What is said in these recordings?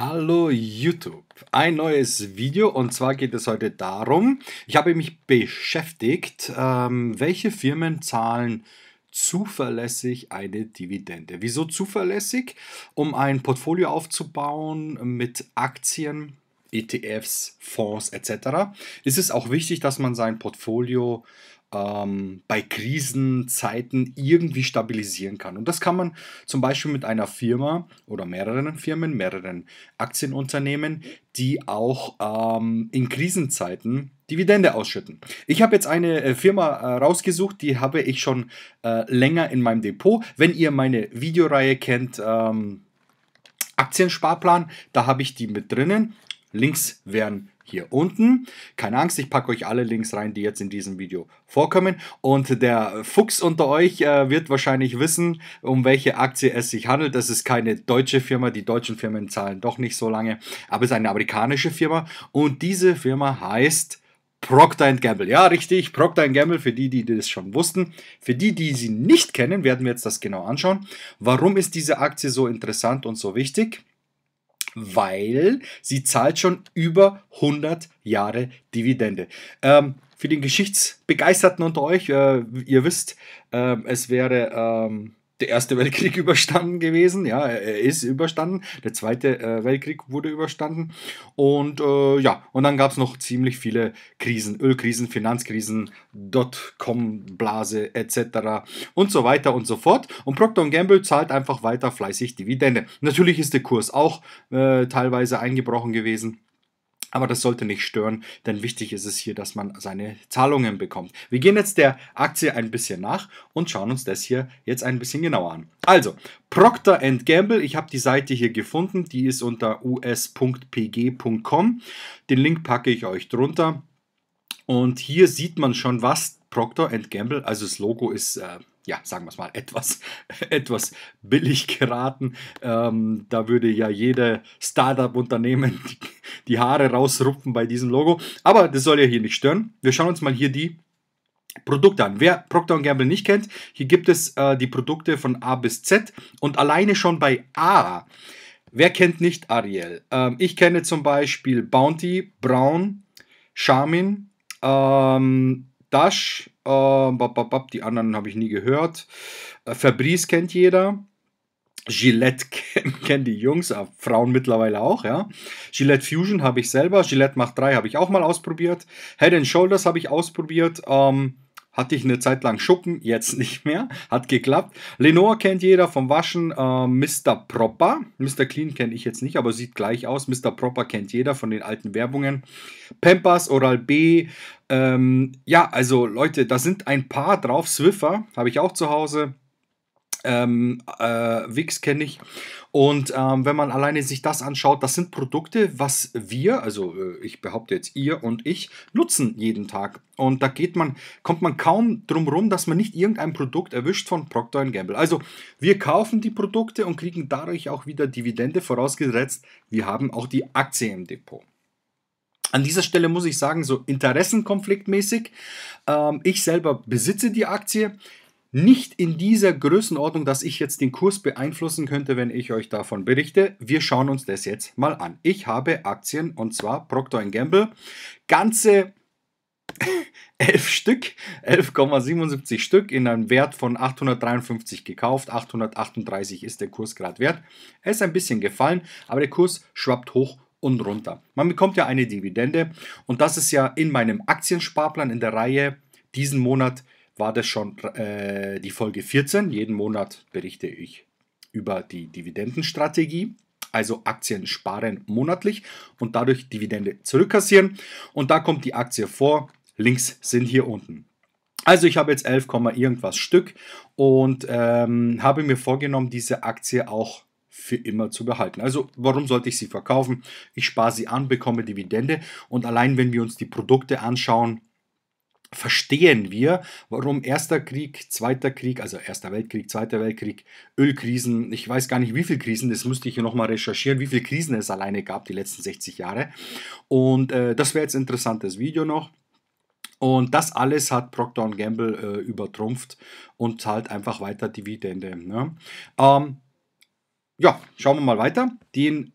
Hallo YouTube, ein neues Video und zwar geht es heute darum, ich habe mich beschäftigt, ähm, welche Firmen zahlen zuverlässig eine Dividende. Wieso zuverlässig? Um ein Portfolio aufzubauen mit Aktien, ETFs, Fonds etc. ist es auch wichtig, dass man sein Portfolio ähm, bei Krisenzeiten irgendwie stabilisieren kann. Und das kann man zum Beispiel mit einer Firma oder mehreren Firmen, mehreren Aktienunternehmen, die auch ähm, in Krisenzeiten Dividende ausschütten. Ich habe jetzt eine äh, Firma äh, rausgesucht, die habe ich schon äh, länger in meinem Depot. Wenn ihr meine Videoreihe kennt, ähm, Aktiensparplan, da habe ich die mit drinnen. Links werden hier unten. Keine Angst, ich packe euch alle Links rein, die jetzt in diesem Video vorkommen. Und der Fuchs unter euch äh, wird wahrscheinlich wissen, um welche Aktie es sich handelt. Das ist keine deutsche Firma, die deutschen Firmen zahlen doch nicht so lange, aber es ist eine amerikanische Firma und diese Firma heißt Procter Gamble. Ja, richtig, Procter Gamble, für die, die das schon wussten. Für die, die sie nicht kennen, werden wir jetzt das genau anschauen. Warum ist diese Aktie so interessant und so wichtig? weil sie zahlt schon über 100 Jahre Dividende. Ähm, für den Geschichtsbegeisterten unter euch, äh, ihr wisst, äh, es wäre ähm, der Erste Weltkrieg überstanden gewesen. Ja, er ist überstanden. Der Zweite äh, Weltkrieg wurde überstanden. Und äh, ja, und dann gab es noch ziemlich viele Krisen, Ölkrisen, Finanzkrisen, Dotcom-Blase etc. und so weiter und so fort. Und Procter Gamble zahlt einfach weiter fleißig Dividende. Natürlich ist der Kurs auch äh, teilweise eingebrochen gewesen. Aber das sollte nicht stören, denn wichtig ist es hier, dass man seine Zahlungen bekommt. Wir gehen jetzt der Aktie ein bisschen nach und schauen uns das hier jetzt ein bisschen genauer an. Also, Procter Gamble, ich habe die Seite hier gefunden, die ist unter us.pg.com. Den Link packe ich euch drunter. Und hier sieht man schon, was Procter Gamble, also das Logo ist äh, ja, sagen wir es mal, etwas, etwas billig geraten. Ähm, da würde ja jede Startup-Unternehmen die, die Haare rausrupfen bei diesem Logo. Aber das soll ja hier nicht stören. Wir schauen uns mal hier die Produkte an. Wer Procter Gamble nicht kennt, hier gibt es äh, die Produkte von A bis Z und alleine schon bei A. Wer kennt nicht Ariel? Ähm, ich kenne zum Beispiel Bounty, Brown, Charmin, ähm, Dash, äh, die anderen habe ich nie gehört. Äh, Fabrice kennt jeder. Gillette kennen die Jungs, äh, Frauen mittlerweile auch, ja. Gillette Fusion habe ich selber, Gillette Macht 3 habe ich auch mal ausprobiert, Head and Shoulders habe ich ausprobiert, ähm, hatte ich eine Zeit lang Schuppen, jetzt nicht mehr. Hat geklappt. Lenore kennt jeder vom Waschen. Äh, Mr. Proper. Mr. Clean kenne ich jetzt nicht, aber sieht gleich aus. Mr. Proper kennt jeder von den alten Werbungen. Pampers, Oral B. Ähm, ja, also Leute, da sind ein paar drauf. Swiffer habe ich auch zu Hause. Ähm, äh, Wix kenne ich. Und ähm, wenn man alleine sich das anschaut, das sind Produkte, was wir, also äh, ich behaupte jetzt ihr und ich, nutzen jeden Tag. Und da geht man, kommt man kaum drum rum, dass man nicht irgendein Produkt erwischt von Procter Gamble. Also wir kaufen die Produkte und kriegen dadurch auch wieder Dividende, vorausgesetzt, wir haben auch die Aktie im Depot. An dieser Stelle muss ich sagen, so interessenkonfliktmäßig, ähm, ich selber besitze die Aktie nicht in dieser Größenordnung, dass ich jetzt den Kurs beeinflussen könnte, wenn ich euch davon berichte. Wir schauen uns das jetzt mal an. Ich habe Aktien und zwar Procter Gamble. Ganze 11 Stück, 11,77 Stück in einem Wert von 853 gekauft, 838 ist der Kursgrad wert. Er ist ein bisschen gefallen, aber der Kurs schwappt hoch und runter. Man bekommt ja eine Dividende und das ist ja in meinem Aktiensparplan in der Reihe diesen Monat war das schon äh, die Folge 14. Jeden Monat berichte ich über die Dividendenstrategie, also Aktien sparen monatlich und dadurch Dividende zurückkassieren. Und da kommt die Aktie vor. Links sind hier unten. Also ich habe jetzt 11, irgendwas Stück und ähm, habe mir vorgenommen, diese Aktie auch für immer zu behalten. Also warum sollte ich sie verkaufen? Ich spare sie an, bekomme Dividende und allein wenn wir uns die Produkte anschauen, verstehen wir, warum Erster Krieg, Zweiter Krieg, also Erster Weltkrieg, Zweiter Weltkrieg, Ölkrisen, ich weiß gar nicht, wie viele Krisen, das müsste ich hier nochmal recherchieren, wie viele Krisen es alleine gab die letzten 60 Jahre. Und äh, das wäre jetzt ein interessantes Video noch. Und das alles hat Procter Gamble äh, übertrumpft und zahlt einfach weiter Dividende. Ne? Ähm, ja, schauen wir mal weiter. Den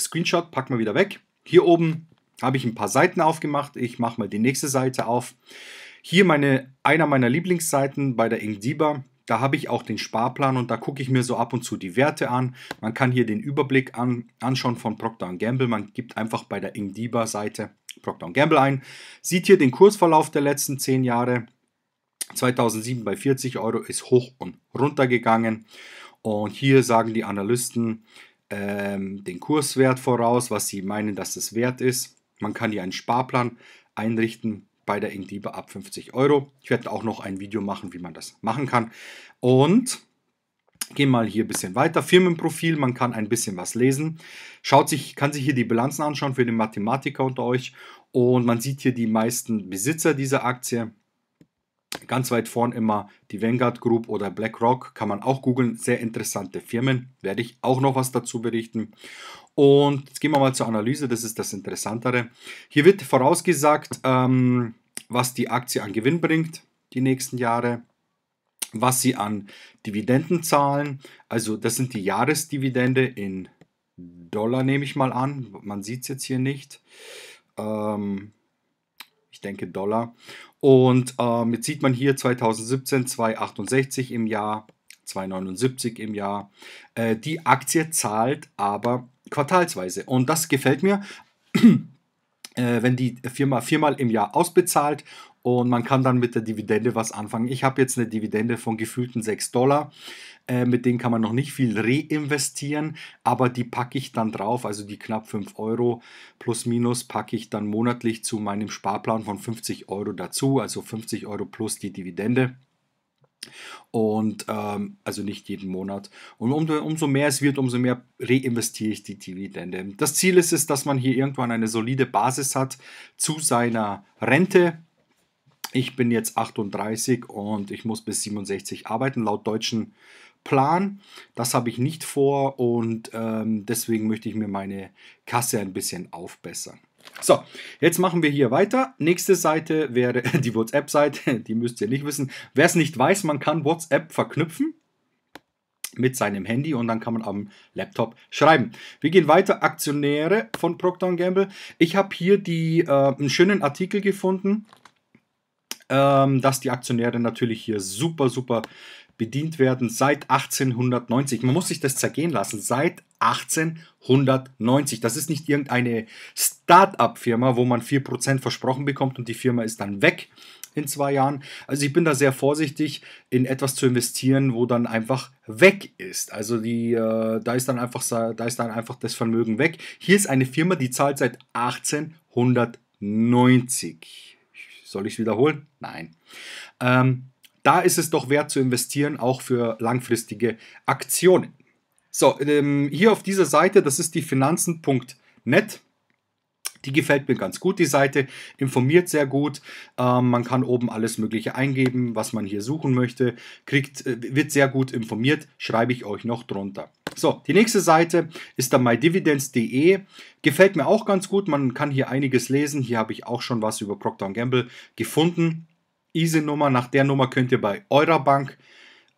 Screenshot packen wir wieder weg. Hier oben habe ich ein paar Seiten aufgemacht. Ich mache mal die nächste Seite auf. Hier meine, einer meiner Lieblingsseiten bei der Ingdiba. Da habe ich auch den Sparplan und da gucke ich mir so ab und zu die Werte an. Man kann hier den Überblick an, anschauen von Procter Gamble. Man gibt einfach bei der Ingdiba-Seite Procter Gamble ein, sieht hier den Kursverlauf der letzten 10 Jahre. 2007 bei 40 Euro ist hoch und runter gegangen. Und hier sagen die Analysten ähm, den Kurswert voraus, was sie meinen, dass es wert ist. Man kann hier einen Sparplan einrichten bei der Ingdiebe ab 50 Euro. Ich werde auch noch ein Video machen, wie man das machen kann. Und gehen mal hier ein bisschen weiter. Firmenprofil, man kann ein bisschen was lesen. Schaut sich, kann sich hier die Bilanzen anschauen für den Mathematiker unter euch. Und man sieht hier die meisten Besitzer dieser Aktie. Ganz weit vorn immer die Vanguard Group oder BlackRock, kann man auch googeln. Sehr interessante Firmen, werde ich auch noch was dazu berichten. Und jetzt gehen wir mal zur Analyse, das ist das Interessantere. Hier wird vorausgesagt, ähm, was die Aktie an Gewinn bringt die nächsten Jahre, was sie an Dividenden zahlen. Also das sind die Jahresdividende in Dollar, nehme ich mal an. Man sieht es jetzt hier nicht. Ähm, ich denke Dollar. Und ähm, jetzt sieht man hier 2017 268 im Jahr, 279 im Jahr. Äh, die Aktie zahlt aber quartalsweise. Und das gefällt mir, äh, wenn die Firma viermal im Jahr ausbezahlt und man kann dann mit der Dividende was anfangen. Ich habe jetzt eine Dividende von gefühlten 6 Dollar. Äh, mit denen kann man noch nicht viel reinvestieren, aber die packe ich dann drauf, also die knapp 5 Euro plus minus packe ich dann monatlich zu meinem Sparplan von 50 Euro dazu, also 50 Euro plus die Dividende. Und ähm, also nicht jeden Monat. Und um, umso mehr es wird, umso mehr reinvestiere ich die Dividende. Das Ziel ist es, dass man hier irgendwann eine solide Basis hat zu seiner Rente. Ich bin jetzt 38 und ich muss bis 67 arbeiten, laut deutschen Plan. Das habe ich nicht vor und ähm, deswegen möchte ich mir meine Kasse ein bisschen aufbessern. So, jetzt machen wir hier weiter. Nächste Seite wäre die WhatsApp-Seite. Die müsst ihr nicht wissen. Wer es nicht weiß, man kann WhatsApp verknüpfen mit seinem Handy und dann kann man am Laptop schreiben. Wir gehen weiter. Aktionäre von Procter Gamble. Ich habe hier die, äh, einen schönen Artikel gefunden, ähm, dass die Aktionäre natürlich hier super, super bedient werden seit 1890. Man muss sich das zergehen lassen. Seit 1890. Das ist nicht irgendeine Start-up-Firma, wo man 4% versprochen bekommt und die Firma ist dann weg in zwei Jahren. Also ich bin da sehr vorsichtig, in etwas zu investieren, wo dann einfach weg ist. Also die, äh, da, ist dann einfach, da ist dann einfach das Vermögen weg. Hier ist eine Firma, die zahlt seit 1890. Soll ich es wiederholen? Nein. Ähm, da ist es doch wert zu investieren, auch für langfristige Aktionen. So, ähm, hier auf dieser Seite, das ist die finanzen.net. Die gefällt mir ganz gut, die Seite informiert sehr gut. Ähm, man kann oben alles Mögliche eingeben, was man hier suchen möchte. Kriegt, äh, wird sehr gut informiert, schreibe ich euch noch drunter. So, die nächste Seite ist dann mydividends.de. Gefällt mir auch ganz gut, man kann hier einiges lesen. Hier habe ich auch schon was über Procter Gamble gefunden diese Nummer, nach der Nummer könnt ihr bei eurer Bank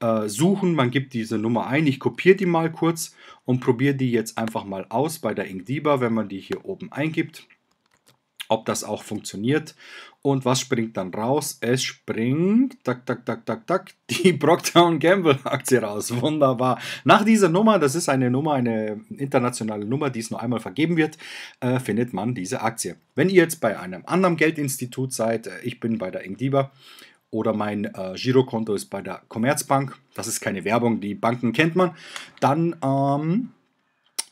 äh, suchen. Man gibt diese Nummer ein. Ich kopiere die mal kurz und probiere die jetzt einfach mal aus bei der Inkdiba, wenn man die hier oben eingibt ob das auch funktioniert. Und was springt dann raus? Es springt, tak, tak, tak, tak, tak, die Brockdown Gamble Aktie raus. Wunderbar. Nach dieser Nummer, das ist eine Nummer, eine internationale Nummer, die es nur einmal vergeben wird, äh, findet man diese Aktie. Wenn ihr jetzt bei einem anderen Geldinstitut seid, äh, ich bin bei der Ingdiba oder mein äh, Girokonto ist bei der Commerzbank, das ist keine Werbung, die Banken kennt man, dann ähm,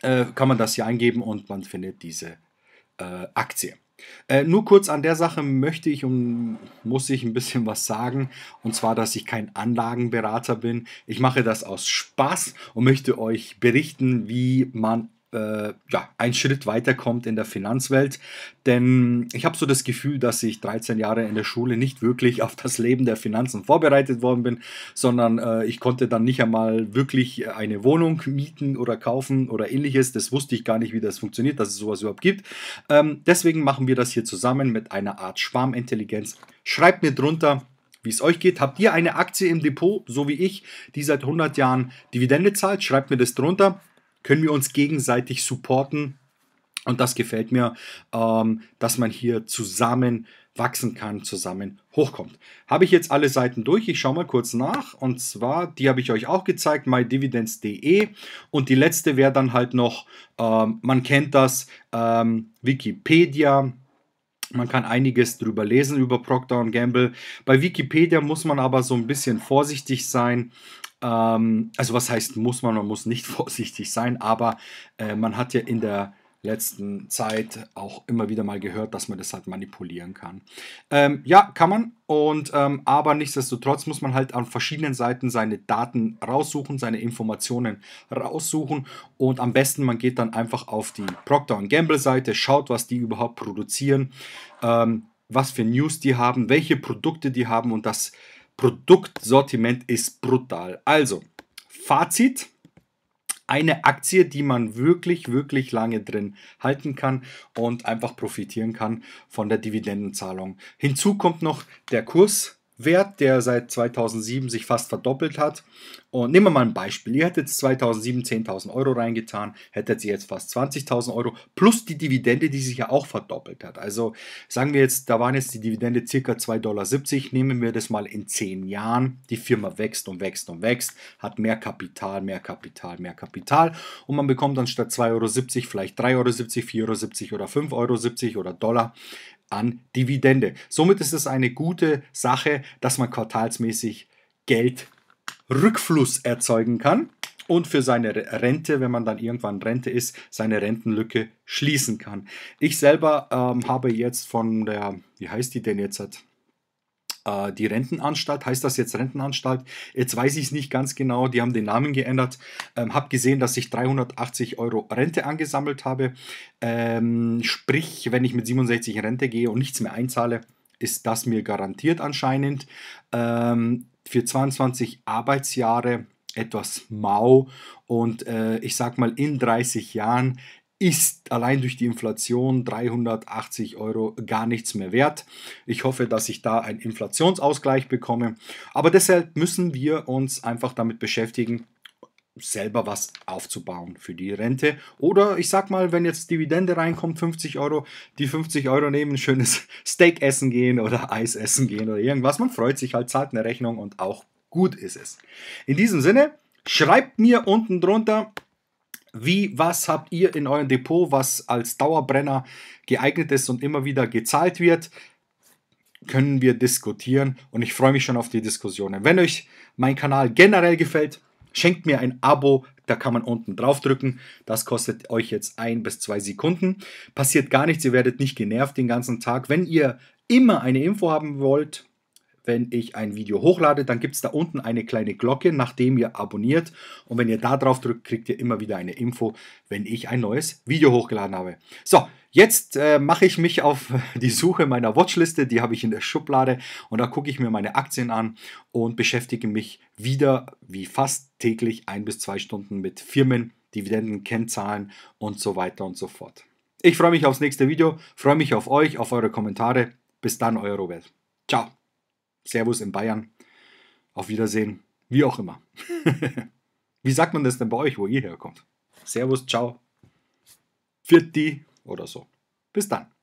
äh, kann man das hier eingeben und man findet diese äh, Aktie. Äh, nur kurz an der Sache möchte ich und muss ich ein bisschen was sagen. Und zwar, dass ich kein Anlagenberater bin. Ich mache das aus Spaß und möchte euch berichten, wie man äh, ja, ein Schritt weiterkommt in der Finanzwelt. Denn ich habe so das Gefühl, dass ich 13 Jahre in der Schule nicht wirklich auf das Leben der Finanzen vorbereitet worden bin, sondern äh, ich konnte dann nicht einmal wirklich eine Wohnung mieten oder kaufen oder ähnliches. Das wusste ich gar nicht, wie das funktioniert, dass es sowas überhaupt gibt. Ähm, deswegen machen wir das hier zusammen mit einer Art Schwarmintelligenz. Schreibt mir drunter, wie es euch geht. Habt ihr eine Aktie im Depot, so wie ich, die seit 100 Jahren Dividende zahlt? Schreibt mir das drunter können wir uns gegenseitig supporten. Und das gefällt mir, ähm, dass man hier zusammen wachsen kann, zusammen hochkommt. Habe ich jetzt alle Seiten durch? Ich schaue mal kurz nach. Und zwar, die habe ich euch auch gezeigt, mydividends.de. Und die letzte wäre dann halt noch, ähm, man kennt das, ähm, Wikipedia. Man kann einiges drüber lesen über Procter Gamble. Bei Wikipedia muss man aber so ein bisschen vorsichtig sein, ähm, also was heißt muss man, man muss nicht vorsichtig sein, aber äh, man hat ja in der letzten Zeit auch immer wieder mal gehört, dass man das halt manipulieren kann. Ähm, ja, kann man. Und ähm, aber nichtsdestotrotz muss man halt an verschiedenen Seiten seine Daten raussuchen, seine Informationen raussuchen und am besten man geht dann einfach auf die Procter Gamble Seite, schaut, was die überhaupt produzieren, ähm, was für News die haben, welche Produkte die haben und das Produktsortiment ist brutal. Also, Fazit. Eine Aktie, die man wirklich, wirklich lange drin halten kann und einfach profitieren kann von der Dividendenzahlung. Hinzu kommt noch der Kurs Wert, der seit 2007 sich fast verdoppelt hat. Und nehmen wir mal ein Beispiel. Ihr hättet 2007 10.000 Euro reingetan, hättet ihr jetzt fast 20.000 Euro plus die Dividende, die sich ja auch verdoppelt hat. Also sagen wir jetzt, da waren jetzt die Dividende ca. 2,70 Dollar. Nehmen wir das mal in 10 Jahren. Die Firma wächst und wächst und wächst, hat mehr Kapital, mehr Kapital, mehr Kapital. Und man bekommt dann statt 2,70 Euro vielleicht 3,70 Euro, 4,70 Euro oder 5,70 Euro oder Dollar an Dividende. Somit ist es eine gute Sache, dass man quartalsmäßig Geldrückfluss erzeugen kann und für seine Rente, wenn man dann irgendwann Rente ist, seine Rentenlücke schließen kann. Ich selber ähm, habe jetzt von der, wie heißt die denn jetzt? äh, die Rentenanstalt. Heißt das jetzt Rentenanstalt? Jetzt weiß ich es nicht ganz genau. Die haben den Namen geändert. Ähm, habe gesehen, dass ich 380 Euro Rente angesammelt habe. Ähm, sprich, wenn ich mit 67 in Rente gehe und nichts mehr einzahle, ist das mir garantiert anscheinend. Ähm, für 22 Arbeitsjahre etwas mau und äh, ich sag mal in 30 Jahren ist allein durch die Inflation 380 Euro gar nichts mehr wert. Ich hoffe, dass ich da einen Inflationsausgleich bekomme. Aber deshalb müssen wir uns einfach damit beschäftigen, selber was aufzubauen für die Rente. Oder ich sag mal, wenn jetzt Dividende reinkommt, 50 Euro, die 50 Euro nehmen, schönes Steak essen gehen oder Eis essen gehen oder irgendwas. Man freut sich halt, zahlt eine Rechnung und auch gut ist es. In diesem Sinne, schreibt mir unten drunter, wie, was habt ihr in eurem Depot, was als Dauerbrenner geeignet ist und immer wieder gezahlt wird? Können wir diskutieren und ich freue mich schon auf die Diskussionen. Wenn euch mein Kanal generell gefällt, schenkt mir ein Abo, da kann man unten drauf drücken. Das kostet euch jetzt ein bis zwei Sekunden. Passiert gar nichts, ihr werdet nicht genervt den ganzen Tag. Wenn ihr immer eine Info haben wollt, wenn ich ein Video hochlade, dann gibt es da unten eine kleine Glocke, nachdem ihr abonniert. Und wenn ihr da drauf drückt, kriegt ihr immer wieder eine Info, wenn ich ein neues Video hochgeladen habe. So, Jetzt äh, mache ich mich auf die Suche meiner Watchliste, die habe ich in der Schublade und da gucke ich mir meine Aktien an und beschäftige mich wieder wie fast täglich ein bis zwei Stunden mit Firmen, Dividenden, Kennzahlen und so weiter und so fort. Ich freue mich aufs nächste Video, freue mich auf euch, auf eure Kommentare. Bis dann, euer Robert. Ciao. Servus in Bayern, auf Wiedersehen, wie auch immer. wie sagt man das denn bei euch, wo ihr herkommt? Servus, ciao, Vierti oder so. Bis dann.